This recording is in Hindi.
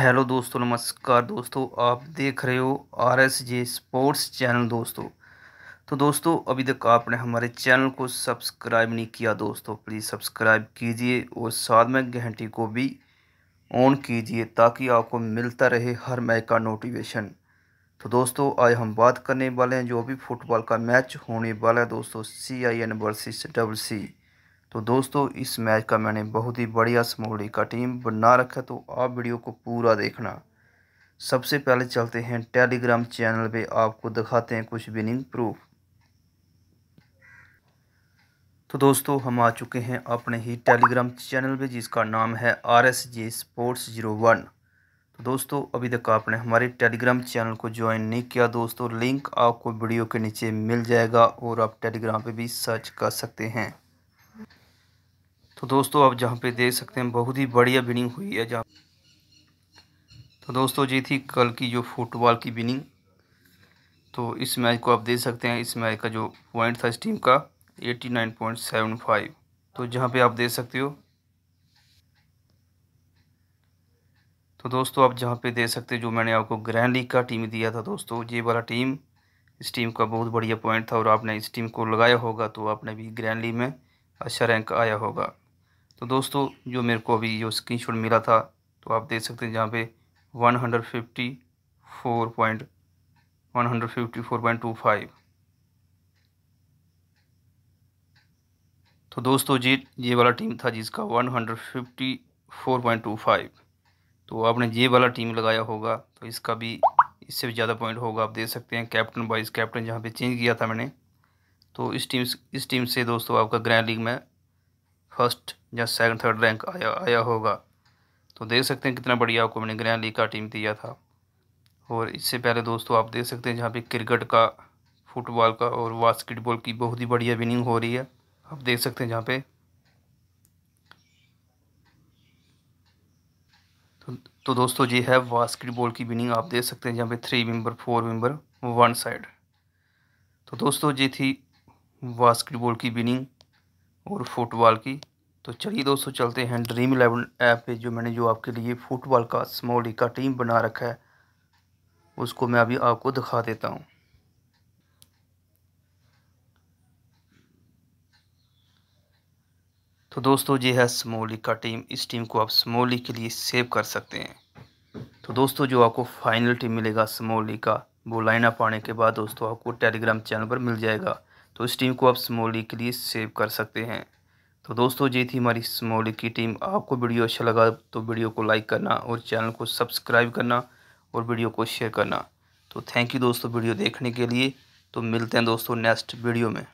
हेलो दोस्तों नमस्कार दोस्तों आप देख रहे हो R S J sports channel दोस्तों तो दोस्तों अभी तक आपने हमारे चैनल को सब्सक्राइब नहीं किया दोस्तों प्लीज़ सब्सक्राइब कीजिए और साथ में घंटी को भी ऑन कीजिए ताकि आपको मिलता रहे हर मैच का नोटिफिकेशन तो दोस्तों आज हम बात करने वाले हैं जो भी फुटबॉल का मैच होने वाला है दोस्तों C I N versus double C तो दोस्तों इस मैच का मैंने बहुत ही बढ़िया समोड़ी का टीम बना रखा तो आप वीडियो को पूरा देखना सबसे पहले चलते हैं टेलीग्राम चैनल पे आपको दिखाते हैं कुछ विनिंग प्रूफ तो दोस्तों हम आ चुके हैं अपने ही टेलीग्राम चैनल पे जिसका नाम है R S J sports zero one तो दोस्तों अभी तक आपने हमारे टेलीग्राम चैनल को ज्वाइन नहीं किया दोस्तों लिंक आपको वीडियो के नीचे मिल जाएगा और आप टेलीग्राम पर भी सर्च कर सकते हैं तो दोस्तों आप जहाँ पे देख सकते हैं बहुत ही बढ़िया बिनिंग हुई है जहाँ तो दोस्तों ये थी कल की जो फुटबॉल की बिनिंग तो इस मैच को आप देख सकते हैं इस मैच का जो पॉइंट था इस टीम का नाइन पॉइंट सेवन फाइव तो जहाँ पे आप देख सकते हो तो दोस्तों आप जहाँ पे देख सकते हो जो मैंने आपको ग्रैंड लीग का टीम दिया था दोस्तों ये वाला टीम इस टीम का बहुत बढ़िया पॉइंट था और आपने इस टीम को लगाया होगा तो आपने भी ग्रैंड लीग में अच्छा रैंक आया होगा तो दोस्तों जो मेरे को अभी जो स्क्रीनशॉट मिला था तो आप देख सकते हैं जहाँ पे टू फाइव तो दोस्तों जी ये वाला टीम था जिसका 154.25 तो आपने ये वाला टीम लगाया होगा तो इसका भी इससे भी ज़्यादा पॉइंट होगा आप देख सकते हैं कैप्टन वाइस कैप्टन जहाँ पे चेंज किया था मैंने तो इस टीम इस टीम से दोस्तों आपका ग्रैंड लीग में फर्स्ट या सेकंड थर्ड रैंक आया आया होगा तो देख सकते हैं कितना बढ़िया आपको मैंने ग्रैंड लीग का टीम दिया था और इससे पहले दोस्तों आप देख सकते हैं जहाँ पे क्रिकेट का फुटबॉल का और बास्केटबॉल की बहुत ही बढ़िया विनिंग हो रही है आप देख सकते हैं जहाँ पे तो, तो दोस्तों ये है बास्केटबॉल की विनिंग आप देख सकते हैं जहाँ पे three member four member one side तो दोस्तों ये थी बास्केटबॉल की विनिंग और फुटबॉल की तो चलिए दोस्तों चलते हैं ड्रीम इलेवन ऐप पे जो मैंने जो आपके लिए फुटबॉल का स्मॉल लीग का टीम बना रखा है उसको मैं अभी आपको दिखा देता हूँ तो दोस्तों ये है स्मॉल लीग का टीम इस टीम को आप स्मॉल लीग के लिए सेव कर सकते हैं तो दोस्तों जो आपको फाइनल टीम मिलेगा स्मॉल लीग का वो लाइन अप आने के बाद दोस्तों आपको टेलीग्राम चैनल पर मिल जाएगा तो इस टीम को आप स्मॉल लीग के लिए सेव कर सकते हैं तो दोस्तों ये थी हमारी स्मॉलिक की टीम आपको वीडियो अच्छा लगा तो वीडियो को लाइक करना और चैनल को सब्सक्राइब करना और वीडियो को शेयर करना तो थैंक यू दोस्तों वीडियो देखने के लिए तो मिलते हैं दोस्तों नेक्स्ट वीडियो में